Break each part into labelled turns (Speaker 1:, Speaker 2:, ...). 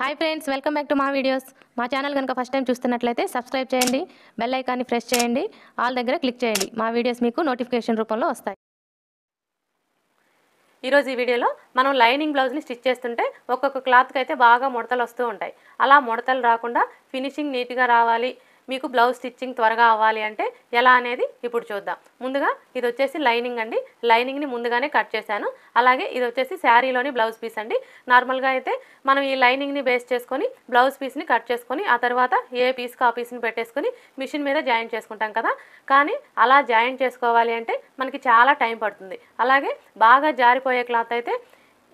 Speaker 1: hi friends welcome back to మా videos మా channel కనుక ఫస్ట్ టైం చూస్తున్నట్లయితే సబ్స్క్రైబ్ చేయండి బెల్ ఐకాన్ని ప్రెస్ చేయండి ఆల్ దగ్గర క్లిక్ చేయండి మా వీడియోస్ మీకు నోటిఫికేషన్ రూపంలో వస్తాయి ఈరోజు ఈ వీడియోలో మనం లైనింగ్ బ్లౌజ్ని స్టిచ్ చేస్తుంటే ఒక్కొక్క క్లాత్కి అయితే బాగా ముడతలు వస్తూ ఉంటాయి అలా ముడతలు రాకుండా ఫినిషింగ్ నీట్గా రావాలి మీకు బ్లౌజ్ స్టిచ్చింగ్ త్వరగా అవ్వాలి అంటే ఎలా అనేది ఇప్పుడు చూద్దాం ముందుగా ఇది వచ్చేసి లైనింగ్ అండి లైనింగ్ని ముందుగానే కట్ చేశాను అలాగే ఇది వచ్చేసి శారీలోని బ్లౌజ్ పీస్ అండి నార్మల్గా అయితే మనం ఈ లైనింగ్ని బేస్ చేసుకొని బ్లౌజ్ పీస్ని కట్ చేసుకొని ఆ తర్వాత ఏ పీస్కి ఆ పీస్ని పెట్టేసుకొని మిషన్ మీద జాయిన్ చేసుకుంటాం కదా కానీ అలా జాయిన్ చేసుకోవాలి అంటే మనకి చాలా టైం పడుతుంది అలాగే బాగా జారిపోయే క్లాత్ అయితే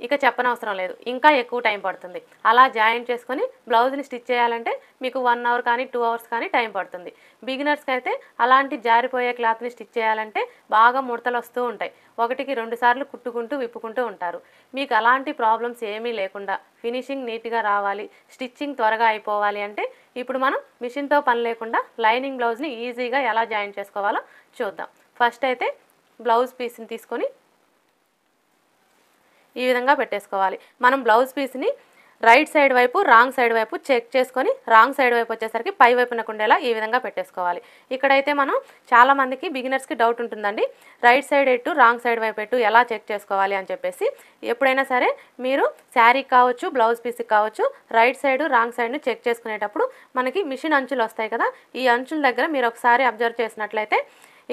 Speaker 1: ఇక చెప్పనవసరం లేదు ఇంకా ఎక్కువ టైం పడుతుంది అలా జాయింట్ చేసుకొని బ్లౌజ్ని స్టిచ్ చేయాలంటే మీకు వన్ అవర్ కానీ టూ అవర్స్ కానీ టైం పడుతుంది బిగినర్స్కి అయితే అలాంటి జారిపోయే క్లాత్ని స్టిచ్ చేయాలంటే బాగా ముడతలు వస్తూ ఉంటాయి ఒకటికి రెండు సార్లు కుట్టుకుంటూ విప్పుకుంటూ ఉంటారు మీకు అలాంటి ప్రాబ్లమ్స్ ఏమీ లేకుండా ఫినిషింగ్ నీట్గా రావాలి స్టిచ్చింగ్ త్వరగా అయిపోవాలి అంటే ఇప్పుడు మనం మిషన్తో పని లేకుండా లైనింగ్ బ్లౌజ్ని ఈజీగా ఎలా జాయిన్ చేసుకోవాలో చూద్దాం ఫస్ట్ అయితే బ్లౌజ్ పీస్ని తీసుకొని ఈ విధంగా పెట్టేసుకోవాలి మనం బ్లౌజ్ పీస్ని రైట్ సైడ్ వైపు రాంగ్ సైడ్ వైపు చెక్ చేసుకొని రాంగ్ సైడ్ వైపు వచ్చేసరికి పై వైపునకు ఉండేలా ఈ విధంగా పెట్టేసుకోవాలి ఇక్కడైతే మనం చాలామందికి బిగినర్స్కి డౌట్ ఉంటుందండి రైట్ సైడ్ ఎట్టు రాంగ్ సైడ్ వైపు ఎటు ఎలా చెక్ చేసుకోవాలి అని చెప్పేసి ఎప్పుడైనా సరే మీరు శారీకి కావచ్చు బ్లౌజ్ పీస్కి కావచ్చు రైట్ సైడ్ రాంగ్ సైడ్ను చెక్ చేసుకునేటప్పుడు మనకి మిషన్ అంచులు వస్తాయి కదా ఈ అంచుల దగ్గర మీరు ఒకసారి అబ్జర్వ్ చేసినట్లయితే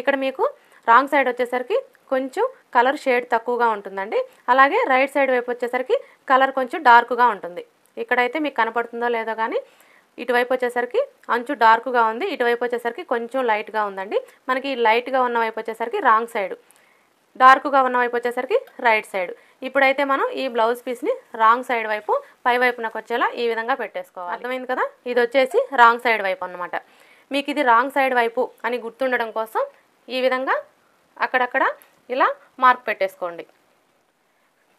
Speaker 1: ఇక్కడ మీకు రాంగ్ సైడ్ వచ్చేసరికి కొంచెం కలర్ షేడ్ తక్కువగా ఉంటుందండి అలాగే రైట్ సైడ్ వైపు వచ్చేసరికి కలర్ కొంచెం డార్క్గా ఉంటుంది ఇక్కడైతే మీకు కనపడుతుందో లేదో కానీ ఇటువైపు వచ్చేసరికి అంచు డార్క్గా ఉంది ఇటువైపు వచ్చేసరికి కొంచెం లైట్గా ఉందండి మనకి లైట్గా ఉన్న వైపు వచ్చేసరికి రాంగ్ సైడ్ డార్క్గా ఉన్న వైపు వచ్చేసరికి రైట్ సైడ్ ఇప్పుడైతే మనం ఈ బ్లౌజ్ పీస్ని రాంగ్ సైడ్ వైపు పై వైపునకు వచ్చేలా ఈ విధంగా పెట్టేసుకోవాలి అర్థమైంది కదా ఇది వచ్చేసి రాంగ్ సైడ్ వైపు అనమాట మీకు ఇది రాంగ్ సైడ్ వైపు అని గుర్తుండడం కోసం ఈ విధంగా అక్కడక్కడ ఇలా మార్క్ పెట్టేసుకోండి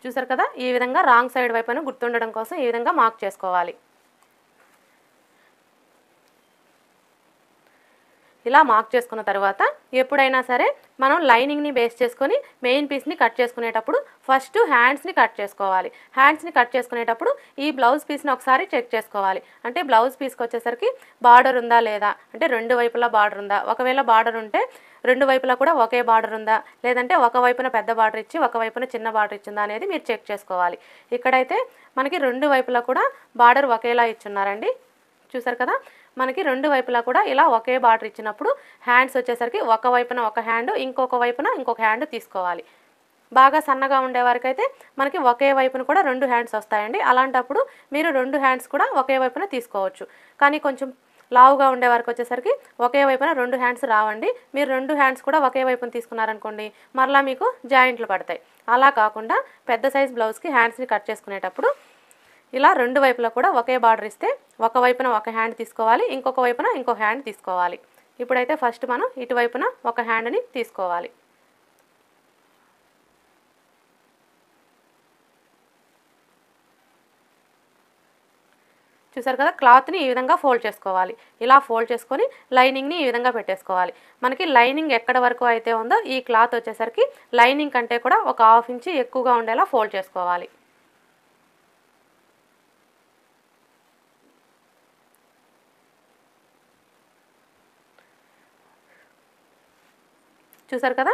Speaker 1: చూసారు కదా ఈ విధంగా రాంగ్ సైడ్ వైపున గుర్తుండడం కోసం ఈ విధంగా మార్క్ చేసుకోవాలి ఇలా మార్క్ చేసుకున్న తర్వాత ఎప్పుడైనా సరే మనం లైనింగ్ని బేస్ చేసుకొని మెయిన్ పీస్ని కట్ చేసుకునేటప్పుడు ఫస్ట్ హ్యాండ్స్ని కట్ చేసుకోవాలి హ్యాండ్స్ని కట్ చేసుకునేటప్పుడు ఈ బ్లౌజ్ పీస్ని ఒకసారి చెక్ చేసుకోవాలి అంటే బ్లౌజ్ పీస్కి వచ్చేసరికి బార్డర్ ఉందా లేదా అంటే రెండు వైపులా బార్డర్ ఉందా ఒకవేళ బార్డర్ ఉంటే రెండు వైపులా కూడా ఒకే బార్డర్ ఉందా లేదంటే ఒకవైపున పెద్ద బార్డర్ ఇచ్చి ఒకవైపున చిన్న బార్డర్ ఇచ్చిందా అనేది మీరు చెక్ చేసుకోవాలి ఇక్కడైతే మనకి రెండు వైపులా కూడా బార్డర్ ఒకేలా ఇచ్చున్నారండి చూసారు కదా మనకి రెండు వైపులా కూడా ఇలా ఒకే బార్డర్ ఇచ్చినప్పుడు హ్యాండ్స్ వచ్చేసరికి ఒక వైపున ఒక హ్యాండ్ ఇంకొక వైపున ఇంకొక హ్యాండ్ తీసుకోవాలి బాగా సన్నగా ఉండేవారికైతే మనకి ఒకే వైపున కూడా రెండు హ్యాండ్స్ వస్తాయండి అలాంటప్పుడు మీరు రెండు హ్యాండ్స్ కూడా ఒకే వైపున తీసుకోవచ్చు కానీ కొంచెం లావుగా ఉండే వరకు వచ్చేసరికి ఒకే వైపున రెండు హ్యాండ్స్ రావండి మీరు రెండు హ్యాండ్స్ కూడా ఒకే వైపున తీసుకున్నారనుకోండి మరలా మీకు జాయింట్లు పడతాయి అలా కాకుండా పెద్ద సైజ్ బ్లౌజ్కి హ్యాండ్స్ని కట్ చేసుకునేటప్పుడు ఇలా రెండు వైపులా కూడా ఒకే బార్డర్ ఇస్తే ఒక వైపున ఒక హ్యాండ్ తీసుకోవాలి ఇంకొక వైపున ఇంకో హ్యాండ్ తీసుకోవాలి ఇప్పుడైతే ఫస్ట్ మనం ఇటువైపున ఒక హ్యాండ్ని తీసుకోవాలి చూసారు కదా క్లాత్ని ఈ విధంగా ఫోల్డ్ చేసుకోవాలి ఇలా ఫోల్డ్ చేసుకొని లైనింగ్ని ఈ విధంగా పెట్టేసుకోవాలి మనకి లైనింగ్ ఎక్కడ వరకు అయితే ఉందో ఈ క్లాత్ వచ్చేసరికి లైనింగ్ కంటే కూడా ఒక హాఫ్ ఇంచి ఎక్కువగా ఉండేలా ఫోల్డ్ చేసుకోవాలి చూసారు కదా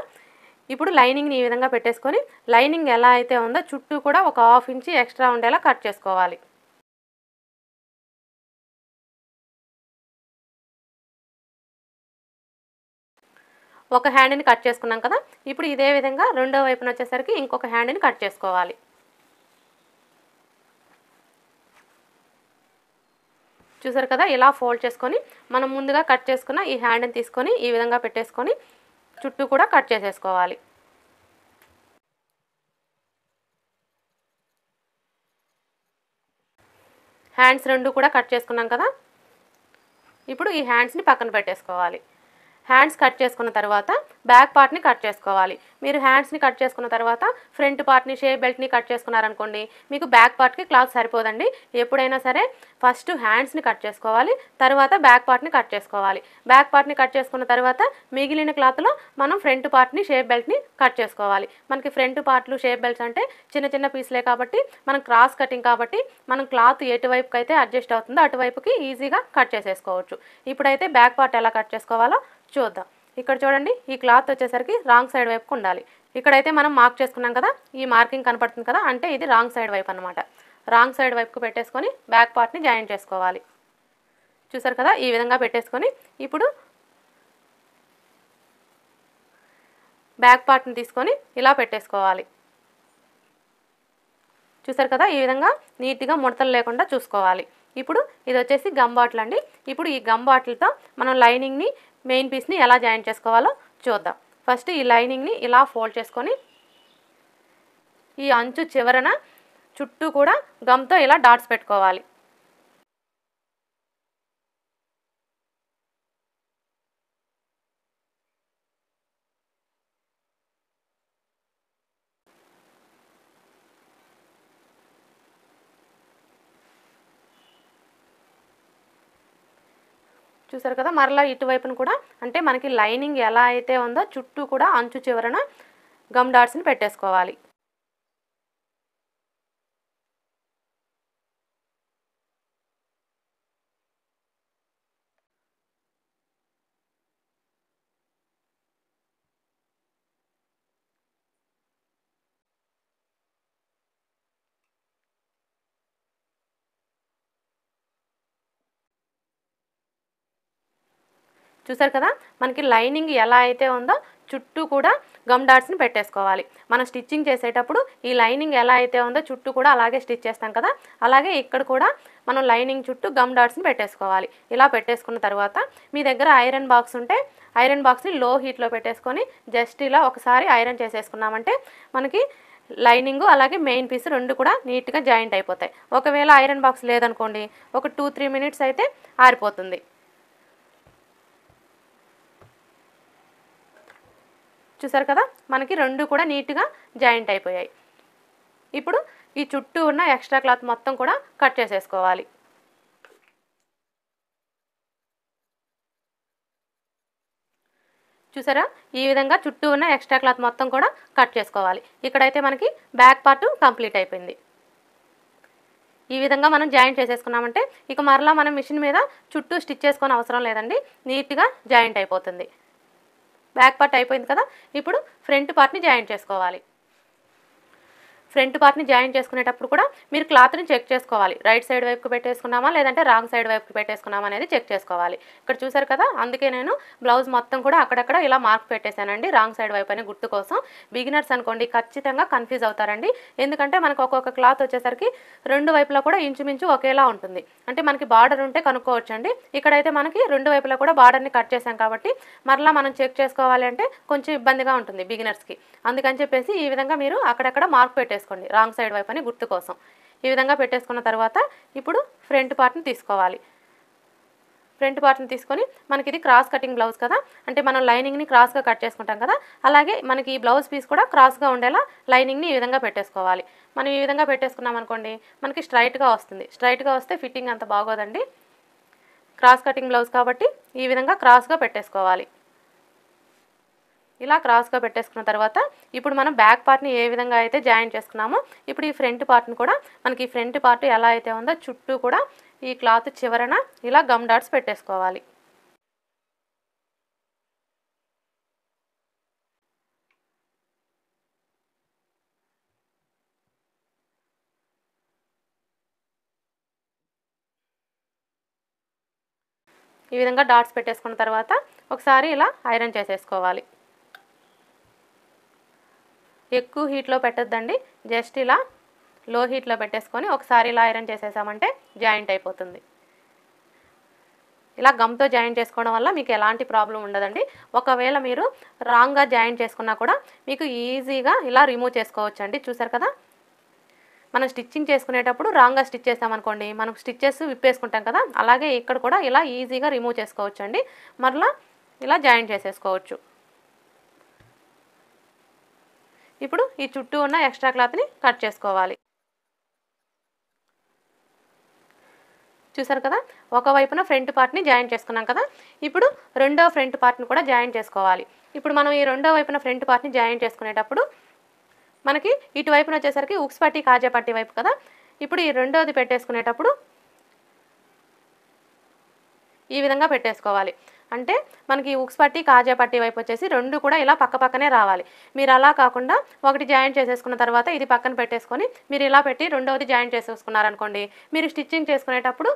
Speaker 1: ఇప్పుడు లైనింగ్ని ఈ విధంగా పెట్టేసుకొని లైనింగ్ ఎలా అయితే ఉందో చుట్టూ కూడా ఒక హాఫ్ ఇంచి ఎక్స్ట్రా ఉండేలా కట్ చేసుకోవాలి ఒక హ్యాండ్ని కట్ చేసుకున్నాం కదా ఇప్పుడు ఇదే విధంగా రెండో వైపున వచ్చేసరికి ఇంకొక హ్యాండ్ని కట్ చేసుకోవాలి చూసారు కదా ఇలా ఫోల్డ్ చేసుకొని మనం ముందుగా కట్ చేసుకున్న ఈ హ్యాండ్ని తీసుకొని ఈ విధంగా పెట్టేసుకొని చుట్టూ కూడా కట్ చేసేసుకోవాలి హ్యాండ్స్ రెండు కూడా కట్ చేసుకున్నాం కదా ఇప్పుడు ఈ హ్యాండ్స్ని పక్కన పెట్టేసుకోవాలి హ్యాండ్స్ కట్ చేసుకున్న తర్వాత బ్యాక్ పార్ట్ని కట్ చేసుకోవాలి మీరు హ్యాండ్స్ని కట్ చేసుకున్న తర్వాత ఫ్రంట్ పార్ట్ని షే బెల్ట్ని కట్ చేసుకున్నారనుకోండి మీకు బ్యాక్ పార్ట్కి క్లాత్ సరిపోదండి ఎప్పుడైనా సరే ఫస్ట్ హ్యాండ్స్ని కట్ చేసుకోవాలి తర్వాత బ్యాక్ పార్ట్ని కట్ చేసుకోవాలి బ్యాక్ పార్ట్ని కట్ చేసుకున్న తర్వాత మిగిలిన క్లాత్లో మనం ఫ్రంట్ పార్ట్ని షేప్ బెల్ట్ని కట్ చేసుకోవాలి మనకి ఫ్రంట్ పార్ట్లు షేప్ బెల్ట్స్ అంటే చిన్న చిన్న పీసులే కాబట్టి మనం క్రాస్ కటింగ్ కాబట్టి మనం క్లాత్ ఎటువైపుకి అయితే అడ్జస్ట్ అవుతుందో అటువైపుకి ఈజీగా కట్ చేసేసుకోవచ్చు ఇప్పుడైతే బ్యాక్ పార్ట్ ఎలా కట్ చేసుకోవాలో చూద్దాం ఇక్కడ చూడండి ఈ క్లాత్ వచ్చేసరికి రాంగ్ సైడ్ వైపుకు ఉండాలి ఇక్కడైతే మనం మార్క్ చేసుకున్నాం కదా ఈ మార్కింగ్ కనపడుతుంది కదా అంటే ఇది రాంగ్ సైడ్ వైపు అనమాట రాంగ్ సైడ్ వైపుకు పెట్టేసుకొని బ్యాక్ పార్ట్ని జాయిన్ చేసుకోవాలి చూసారు కదా ఈ విధంగా పెట్టేసుకొని ఇప్పుడు బ్యాక్ పార్ట్ని తీసుకొని ఇలా పెట్టేసుకోవాలి చూసారు కదా ఈ విధంగా నీట్గా ముడతలు లేకుండా చూసుకోవాలి ఇప్పుడు ఇది వచ్చేసి గమ్ బాటిల్ అండి ఇప్పుడు ఈ గమ్ బాటిల్తో మనం లైనింగ్ని మెయిన్ పీస్ని ఎలా జాయిన్ చేసుకోవాలో చూద్దాం ఫస్ట్ ఈ లైనింగ్ని ఇలా ఫోల్డ్ చేసుకొని ఈ అంచు చివరన చుట్టూ కూడా గమ్తో ఇలా డాట్స్ పెట్టుకోవాలి చూసారు కదా మరలా ఇటువైపున కూడా అంటే మనకి లైనింగ్ ఎలా అయితే ఉందో చుట్టూ కూడా అంచు చివరన గమ్ డాట్స్ని పెట్టేసుకోవాలి చూసారు కదా మనకి లైనింగ్ ఎలా అయితే ఉందో చుట్టూ కూడా గమ్ డాట్స్ని పెట్టేసుకోవాలి మనం స్టిచ్చింగ్ చేసేటప్పుడు ఈ లైనింగ్ ఎలా అయితే ఉందో చుట్టూ కూడా అలాగే స్టిచ్ చేస్తాం కదా అలాగే ఇక్కడ కూడా మనం లైనింగ్ చుట్టూ గమ్ డాట్స్ని పెట్టేసుకోవాలి ఇలా పెట్టేసుకున్న తర్వాత మీ దగ్గర ఐరన్ బాక్స్ ఉంటే ఐరన్ బాక్స్ని లో హీట్లో పెట్టేసుకొని జస్ట్ ఇలా ఒకసారి ఐరన్ చేసేసుకున్నామంటే మనకి లైనింగ్ అలాగే మెయిన్ పీస్ రెండు కూడా నీట్గా జాయింట్ అయిపోతాయి ఒకవేళ ఐరన్ బాక్స్ లేదనుకోండి ఒక టూ త్రీ మినిట్స్ అయితే ఆరిపోతుంది చూసారు కదా మనకి రెండు కూడా నీట్గా జాయింట్ అయిపోయాయి ఇప్పుడు ఈ చుట్టూ ఉన్న ఎక్స్ట్రా క్లాత్ మొత్తం కూడా కట్ చేసేసుకోవాలి చూసారా ఈ విధంగా చుట్టూ ఉన్న ఎక్స్ట్రా క్లాత్ మొత్తం కూడా కట్ చేసుకోవాలి ఇక్కడైతే మనకి బ్యాక్ పార్ట్ కంప్లీట్ అయిపోయింది ఈ విధంగా మనం జాయింట్ చేసేసుకున్నామంటే ఇక మరలా మనం మిషన్ మీద చుట్టూ స్టిచ్ చేసుకోని అవసరం లేదండి నీట్గా జాయింట్ అయిపోతుంది బ్యాక్ పార్ట్ అయిపోయింది కదా ఇప్పుడు ఫ్రంట్ పార్ట్ని జాయింట్ చేసుకోవాలి ఫ్రంట్ పార్ట్ని జాయిన్ చేసుకునేటప్పుడు కూడా మీరు క్లాత్ని చెక్ చేసుకోవాలి రైట్ సైడ్ వైపుకి పెట్టేసుకున్నామా లేదంటే రాంగ్ సైడ్ వైపుకి పెట్టేసుకున్నామా అనేది చెక్ చేసుకోవాలి ఇక్కడ చూసారు కదా అందుకే నేను బ్లౌజ్ మొత్తం కూడా అక్కడక్కడ ఇలా మార్క్ పెట్టేశానండి రాంగ్ సైడ్ వైపు అనే గుర్తు కోసం బిగినర్స్ అనుకోండి ఖచ్చితంగా కన్ఫ్యూజ్ అవుతారండి ఎందుకంటే మనకు ఒక్కొక్క క్లాత్ వచ్చేసరికి రెండు వైపులా కూడా ఇంచుమించు ఒకేలా ఉంటుంది అంటే మనకి బార్డర్ ఉంటే కనుక్కోవచ్చండి ఇక్కడైతే మనకి రెండు వైపులా కూడా బార్డర్ని కట్ చేసాం కాబట్టి మరలా మనం చెక్ చేసుకోవాలి అంటే కొంచెం ఇబ్బందిగా ఉంటుంది బిగినర్స్కి అందుకని చెప్పేసి ఈ విధంగా మీరు అక్కడక్కడ మార్క్ పెట్టేసుకోవాలి పెట్టేసుకోండి రాంగ్ సైడ్ వైపు అని గుర్తు కోసం ఈ విధంగా పెట్టేసుకున్న తర్వాత ఇప్పుడు ఫ్రంట్ పార్ట్ని తీసుకోవాలి ఫ్రంట్ పార్ట్ని తీసుకొని మనకి ఇది క్రాస్ కటింగ్ బ్లౌజ్ కదా అంటే మనం లైనింగ్ని క్రాస్గా కట్ చేసుకుంటాం కదా అలాగే మనకి ఈ బ్లౌజ్ పీస్ కూడా క్రాస్గా ఉండేలా లైనింగ్ని ఈ విధంగా పెట్టేసుకోవాలి మనం ఈ విధంగా పెట్టేసుకున్నాం అనుకోండి మనకి స్ట్రైట్గా వస్తుంది స్ట్రైట్గా వస్తే ఫిట్టింగ్ అంత బాగోదండి క్రాస్ కటింగ్ బ్లౌజ్ కాబట్టి ఈ విధంగా క్రాస్గా పెట్టేసుకోవాలి ఇలా క్రాస్గా పెట్టేసుకున్న తర్వాత ఇప్పుడు మనం బ్యాక్ పార్ట్ని ఏ విధంగా అయితే జాయిన్ చేసుకున్నామో ఇప్పుడు ఈ ఫ్రంట్ పార్ట్ని కూడా మనకి ఈ ఫ్రంట్ పార్ట్ ఎలా అయితే ఉందో చుట్టూ కూడా ఈ క్లాత్ చివరన ఇలా గమ్ డాట్స్ పెట్టేసుకోవాలి ఈ విధంగా డాట్స్ పెట్టేసుకున్న తర్వాత ఒకసారి ఇలా ఐరన్ చేసేసుకోవాలి ఎక్కువ హీట్లో పెట్టద్దండి జస్ట్ ఇలా లో హీట్లో పెట్టేసుకొని ఒకసారి ఇలా ఐరన్ చేసేసామంటే జాయింట్ అయిపోతుంది ఇలా గమ్తో జాయింట్ చేసుకోవడం వల్ల మీకు ఎలాంటి ప్రాబ్లం ఉండదండి ఒకవేళ మీరు రాంగ్గా జాయింట్ చేసుకున్నా కూడా మీకు ఈజీగా ఇలా రిమూవ్ చేసుకోవచ్చు అండి చూసారు కదా మనం స్టిచ్చింగ్ చేసుకునేటప్పుడు రాంగ్గా స్టిచ్ చేసామనుకోండి మనం స్టిచ్చెస్ విప్పేసుకుంటాం కదా అలాగే ఇక్కడ కూడా ఇలా ఈజీగా రిమూవ్ చేసుకోవచ్చు అండి మరలా ఇలా జాయింట్ చేసేసుకోవచ్చు ఇప్పుడు ఈ చుట్టూ ఉన్న ఎక్స్ట్రా క్లాత్ని కట్ చేసుకోవాలి చూసారు కదా ఒకవైపున ఫ్రంట్ పార్ట్ని జాయిన్ చేసుకున్నాం కదా ఇప్పుడు రెండో ఫ్రంట్ పార్ట్ని కూడా జాయిన్ చేసుకోవాలి ఇప్పుడు మనం ఈ రెండో వైపున ఫ్రంట్ పార్ట్ని జాయిన్ చేసుకునేటప్పుడు మనకి ఇటువైపున వచ్చేసరికి ఉక్స్ పట్టి కాజా పట్టి వైపు కదా ఇప్పుడు ఈ రెండోది పెట్టేసుకునేటప్పుడు ఈ విధంగా పెట్టేసుకోవాలి అంటే మనకి ఉక్స్ పట్టి కాజా పట్టి వైపు వచ్చేసి రెండు కూడా ఇలా పక్క పక్కనే రావాలి మీరు అలా కాకుండా ఒకటి జాయింట్ చేసేసుకున్న తర్వాత ఇది పక్కన పెట్టేసుకొని మీరు ఇలా పెట్టి రెండవది జాయింట్ చేసేసుకున్నారనుకోండి మీరు స్టిచ్చింగ్ చేసుకునేటప్పుడు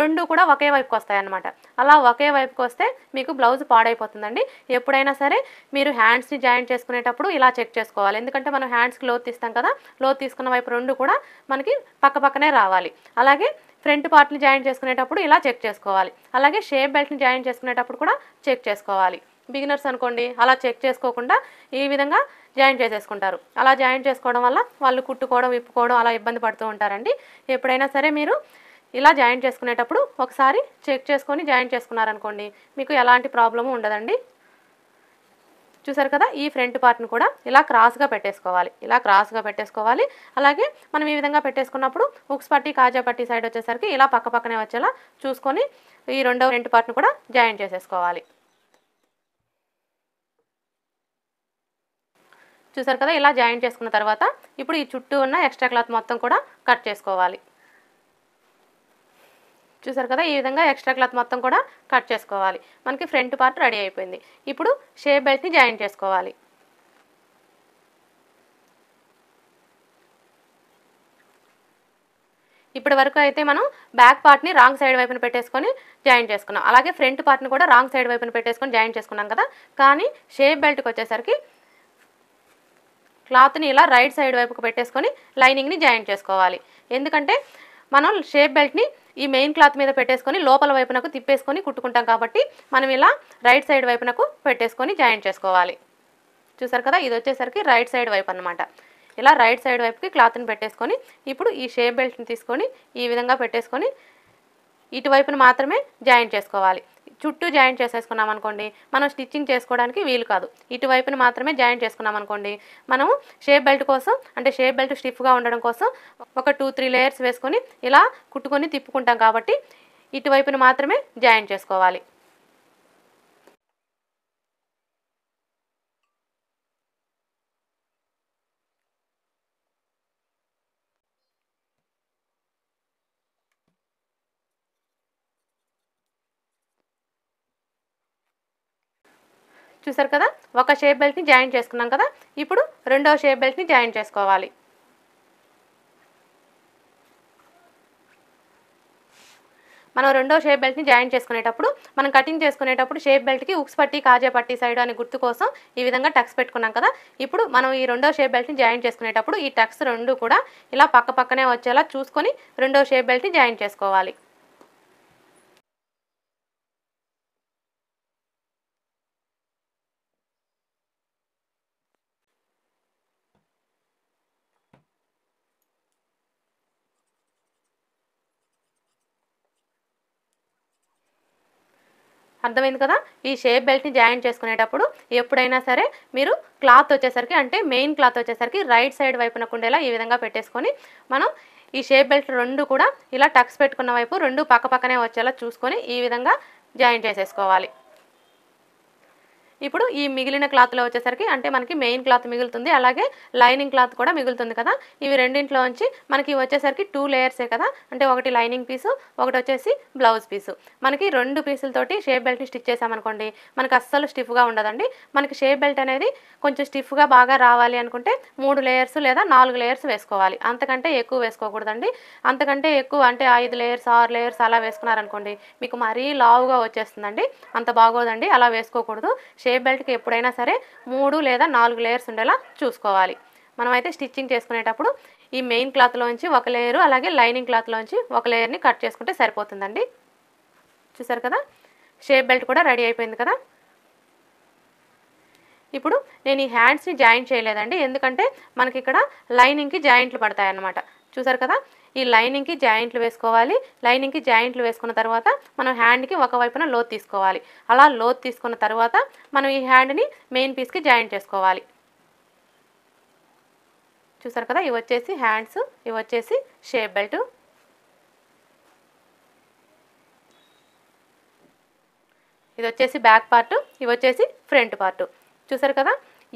Speaker 1: రెండు కూడా ఒకే వైపుకి వస్తాయన్నమాట అలా ఒకే వైపుకి వస్తే మీకు బ్లౌజ్ పాడైపోతుందండి ఎప్పుడైనా సరే మీరు హ్యాండ్స్ని జాయింట్ చేసుకునేటప్పుడు ఇలా చెక్ చేసుకోవాలి ఎందుకంటే మనం హ్యాండ్స్కి లోత్ తీస్తాం కదా లోత్ తీసుకున్న వైపు రెండు కూడా మనకి పక్క పక్కనే రావాలి అలాగే ఫ్రంట్ పార్ట్ని జాయిన్ చేసుకునేటప్పుడు ఇలా చెక్ చేసుకోవాలి అలాగే షేప్ బెల్ట్ని జాయిన్ చేసుకునేటప్పుడు కూడా చెక్ చేసుకోవాలి బిగినర్స్ అనుకోండి అలా చెక్ చేసుకోకుండా ఈ విధంగా జాయిన్ చేసేసుకుంటారు అలా జాయిన్ చేసుకోవడం వల్ల వాళ్ళు కుట్టుకోవడం విప్పుకోవడం అలా ఇబ్బంది పడుతూ ఉంటారండి ఎప్పుడైనా సరే మీరు ఇలా జాయిన్ చేసుకునేటప్పుడు ఒకసారి చెక్ చేసుకొని జాయిన్ చేసుకున్నారనుకోండి మీకు ఎలాంటి ప్రాబ్లము ఉండదండి చూసారు కదా ఈ ఫ్రంట్ పార్ట్ని కూడా ఇలా క్రాస్గా పెట్టేసుకోవాలి ఇలా క్రాస్గా పెట్టేసుకోవాలి అలాగే మనం ఈ విధంగా పెట్టేసుకున్నప్పుడు ఉక్స్ పట్టి కాజా పట్టి సైడ్ వచ్చేసరికి ఇలా పక్క పక్కనే వచ్చేలా చూసుకొని ఈ రెండవ ఫ్రంట్ పార్ట్ని కూడా జాయిన్ చేసేసుకోవాలి చూసారు కదా ఇలా జాయిన్ చేసుకున్న తర్వాత ఇప్పుడు ఈ చుట్టూ ఉన్న ఎక్స్ట్రా క్లాత్ మొత్తం కూడా కట్ చేసుకోవాలి చూసారు కదా ఈ విధంగా ఎక్స్ట్రా క్లాత్ మొత్తం కూడా కట్ చేసుకోవాలి మనకి ఫ్రంట్ పార్ట్ రెడీ అయిపోయింది ఇప్పుడు షేప్ బెల్ట్ని జాయిన్ చేసుకోవాలి ఇప్పటి వరకు అయితే మనం బ్యాక్ పార్ట్ని రాంగ్ సైడ్ వైపున పెట్టేసుకొని జాయిన్ చేసుకున్నాం అలాగే ఫ్రంట్ పార్ట్ని కూడా రాంగ్ సైడ్ వైపున పెట్టేసుకొని జాయిన్ చేసుకున్నాం కదా కానీ షేప్ బెల్ట్కి వచ్చేసరికి క్లాత్ని ఇలా రైట్ సైడ్ వైపుకు పెట్టేసుకొని లైనింగ్ని జాయిన్ చేసుకోవాలి ఎందుకంటే మనం షేప్ బెల్ట్ని ఈ మెయిన్ క్లాత్ మీద పెట్టేసుకొని లోపల వైపునకు తిప్పేసుకొని కుట్టుకుంటాం కాబట్టి మనం ఇలా రైట్ సైడ్ వైపునకు పెట్టేసుకొని జాయిన్ చేసుకోవాలి చూసారు కదా ఇది వచ్చేసరికి రైట్ సైడ్ వైపు అనమాట ఇలా రైట్ సైడ్ వైపుకి క్లాత్ని పెట్టేసుకొని ఇప్పుడు ఈ షేప్ బెల్ట్ని తీసుకొని ఈ విధంగా పెట్టేసుకొని ఇటువైపున మాత్రమే జాయింట్ చేసుకోవాలి చుట్టూ జాయింట్ చేసేసుకున్నాం అనుకోండి మనం స్టిచ్చింగ్ చేసుకోవడానికి వీలు కాదు ఇటువైపుని మాత్రమే జాయింట్ చేసుకున్నాం అనుకోండి మనం షేప్ బెల్ట్ కోసం అంటే షేప్ బెల్ట్ స్టిఫ్గా ఉండడం కోసం ఒక టూ త్రీ లేయర్స్ వేసుకొని ఇలా కుట్టుకొని తిప్పుకుంటాం కాబట్టి ఇటువైపుని మాత్రమే జాయింట్ చేసుకోవాలి చూసారు కదా ఒక షేప్ బెల్ట్ని జాయిన్ చేసుకున్నాం కదా ఇప్పుడు రెండో షేప్ బెల్ట్ని జాయిన్ చేసుకోవాలి మనం రెండో షేప్ బెల్ట్ని జాయిన్ చేసుకునేటప్పుడు మనం కటింగ్ చేసుకునేటప్పుడు షేప్ బెల్ట్కి ఉక్స్ పట్టి కాజే పట్టి సైడ్ అనే గుర్తు కోసం ఈ విధంగా టక్స్ పెట్టుకున్నాం కదా ఇప్పుడు మనం ఈ రెండో షేప్ బెల్ట్ని జాయిన్ చేసుకునేటప్పుడు ఈ టక్స్ రెండు కూడా ఇలా పక్క వచ్చేలా చూసుకొని రెండో షేప్ బెల్ట్ని జాయిన్ చేసుకోవాలి అర్థమైంది కదా ఈ షేప్ బెల్ట్ని జాయిన్ చేసుకునేటప్పుడు ఎప్పుడైనా సరే మీరు క్లాత్ వచ్చేసరికి అంటే మెయిన్ క్లాత్ వచ్చేసరికి రైట్ సైడ్ వైపున కుండేలా ఈ విధంగా పెట్టేసుకొని మనం ఈ షేప్ బెల్ట్ రెండు కూడా ఇలా టక్స్ పెట్టుకున్న వైపు రెండు పక్క వచ్చేలా చూసుకొని ఈ విధంగా జాయిన్ చేసేసుకోవాలి ఇప్పుడు ఈ మిగిలిన క్లాత్లో వచ్చేసరికి అంటే మనకి మెయిన్ క్లాత్ మిగులుతుంది అలాగే లైనింగ్ క్లాత్ కూడా మిగులుతుంది కదా ఇవి రెండింట్లో ఉంచి మనకి వచ్చేసరికి టూ లేయర్సే కదా అంటే ఒకటి లైనింగ్ పీసు ఒకటి వచ్చేసి బ్లౌజ్ పీసు మనకి రెండు పీసులతోటి షేప్ బెల్ట్ని స్టిచ్ చేసామనుకోండి మనకి అస్సలు స్టిఫ్గా ఉండదండి మనకి షేప్ బెల్ట్ అనేది కొంచెం స్టిఫ్గా బాగా రావాలి అనుకుంటే మూడు లేయర్స్ లేదా నాలుగు లేయర్స్ వేసుకోవాలి అంతకంటే ఎక్కువ వేసుకోకూడదండి అంతకంటే ఎక్కువ అంటే ఐదు లేయర్స్ ఆరు లేయర్స్ అలా వేసుకున్నారనుకోండి మీకు మరీ లావుగా వచ్చేస్తుందండి అంత బాగోదండి అలా వేసుకోకూడదు షేప్ స్టేట్ బెల్ట్కి ఎప్పుడైనా సరే మూడు లేదా నాలుగు లేయర్స్ ఉండేలా చూసుకోవాలి మనమైతే స్టిచ్చింగ్ చేసుకునేటప్పుడు ఈ మెయిన్ క్లాత్లోంచి ఒక లేయరు అలాగే లైనింగ్ క్లాత్లోంచి ఒక లేయర్ని కట్ చేసుకుంటే సరిపోతుందండి చూసారు కదా షేప్ బెల్ట్ కూడా రెడీ అయిపోయింది కదా ఇప్పుడు నేను ఈ హ్యాండ్స్ని జాయింట్ చేయలేదండి ఎందుకంటే మనకి ఇక్కడ లైనింగ్కి జాయింట్లు పడతాయి అన్నమాట చూసారు కదా ఈ లైనింగ్కి జాయింట్లు వేసుకోవాలి లైనింగ్కి జాయింట్లు వేసుకున్న తర్వాత మనం హ్యాండ్కి ఒకవైపున లోత్ తీసుకోవాలి అలా లోత్ తీసుకున్న తర్వాత మనం ఈ హ్యాండ్ని మెయిన్ పీస్కి జాయింట్ చేసుకోవాలి చూసారు కదా ఇవి వచ్చేసి హ్యాండ్స్ ఇవి వచ్చేసి షేప్ బెల్ట్ ఇది వచ్చేసి బ్యాక్ పార్ట్ ఇవి వచ్చేసి ఫ్రంట్ పార్ట్ చూసారు కదా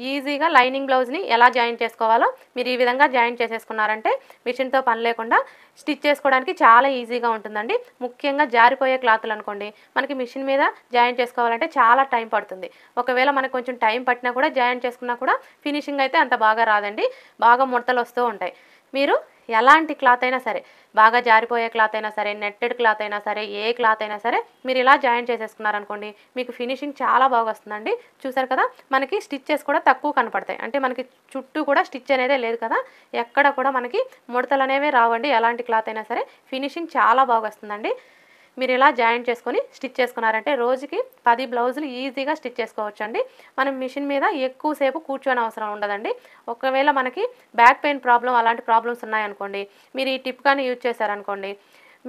Speaker 1: ఈజీగా లైనింగ్ బ్లౌజ్ని ఎలా జాయిన్ చేసుకోవాలో మీరు ఈ విధంగా జాయిన్ చేసేసుకున్నారంటే మిషన్తో పని లేకుండా స్టిచ్ చేసుకోవడానికి చాలా ఈజీగా ఉంటుందండి ముఖ్యంగా జారిపోయే క్లాతులు అనుకోండి మనకి మిషన్ మీద జాయిన్ చేసుకోవాలంటే చాలా టైం పడుతుంది ఒకవేళ మనకు కొంచెం టైం పట్టినా కూడా జాయిన్ చేసుకున్నా కూడా ఫినిషింగ్ అయితే అంత బాగా రాదండి బాగా ముడతలు వస్తూ ఉంటాయి మీరు ఎలాంటి క్లాత్ అయినా సరే బాగా జారిపోయే క్లాత్ అయినా సరే నెట్టెడ్ క్లాత్ అయినా సరే ఏ క్లాత్ అయినా సరే మీరు ఇలా జాయిన్ చేసేసుకున్నారనుకోండి మీకు ఫినిషింగ్ చాలా బాగా వస్తుందండి చూసారు కదా మనకి స్టిచ్చెస్ కూడా తక్కువ కనపడతాయి అంటే మనకి చుట్టూ కూడా స్టిచ్ అనేది లేదు కదా ఎక్కడ కూడా మనకి ముడతలు అనేవి రావండి ఎలాంటి క్లాత్ అయినా సరే ఫినిషింగ్ చాలా బాగా వస్తుందండి మీరు ఇలా జాయిన్ చేసుకొని స్టిచ్ చేసుకున్నారంటే రోజుకి పది బ్లౌజులు ఈజీగా స్టిచ్ చేసుకోవచ్చు అండి మనం మిషన్ మీద ఎక్కువసేపు కూర్చొని అవసరం ఉండదండి ఒకవేళ మనకి బ్యాక్ పెయిన్ ప్రాబ్లం అలాంటి ప్రాబ్లమ్స్ ఉన్నాయనుకోండి మీరు ఈ టిప్ కానీ యూజ్ చేశారనుకోండి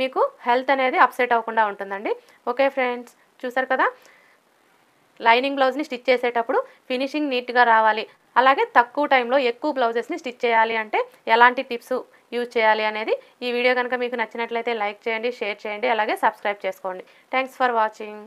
Speaker 1: మీకు హెల్త్ అనేది అప్సెట్ అవ్వకుండా ఉంటుందండి ఓకే ఫ్రెండ్స్ చూసారు కదా లైనింగ్ బ్లౌజ్ని స్టిచ్ చేసేటప్పుడు ఫినిషింగ్ నీట్గా రావాలి అలాగే తక్కువ టైంలో ఎక్కువ బ్లౌజెస్ని స్టిచ్ చేయాలి అంటే ఎలాంటి టిప్స్ యూజ్ చేయాలి అనేది ఈ వీడియో కనుక మీకు నచ్చినట్లయితే లైక్ చేయండి షేర్ చేయండి అలాగే సబ్స్క్రైబ్ చేసుకోండి థ్యాంక్స్ ఫర్ వాచింగ్